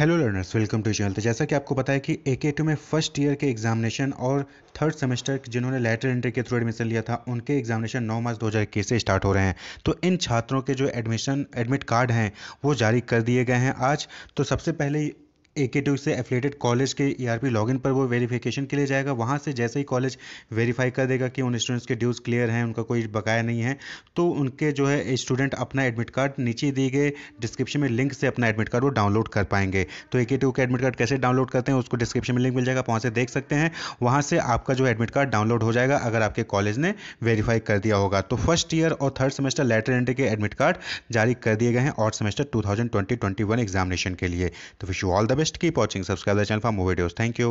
hello learners welcome to channel तो जैसा कि आपको पता है कि ए के टू में फर्स्ट ईयर के एग्जामिनेशन और थर्ड सेमेस्टर जिन्होंने लेटर एंट्री के थ्रू एडमिशन लिया था उनके एग्जामिनेशन 9 मार्च 2021 से स्टार्ट हो रहे हैं तो इन छात्रों के जो एडमिशन एडमिट कार्ड हैं वो जारी कर दिए गए हैं आज तो सबसे पहले ए के टू से एफिलेटेड कॉलेज के ई आर पी लॉगिन पर वो वेरिफिकेशन के लिए जाएगा वहाँ से जैसे ही कॉलेज वेरीफाई कर देगा कि उन स्टूडेंट्स के ड्यूज़ क्लियर हैं उनका कोई बकाया नहीं है तो उनके जो है स्टूडेंट अपना एडमिट कार्ड नीचे दिए गए डिस्क्रिप्शन में लिंक से अपना एडमिट कार्ड वो डाउनलोड कर पाएंगे तो ए के टू का एडमिट कार्ड कैसे डाउनलोड करते हैं उसको डिस्क्रिप्शन में लिंक मिल जाएगा वहाँ से देख सकते हैं वहाँ से आपका जो एडमिट कार्ड डाउनलोड हो जाएगा अगर आपके कॉलेज ने वेरीफाई कर दिया होगा तो फर्स्ट ईयर और थर्ड सेमेस्टर लेटर एंट्री के एडमिट कार्ड जारी कर दिए गए हैं और semester two thousand twenty twenty one examination के लिए तो wish you all the best keep watching subscribe the channel for more videos thank you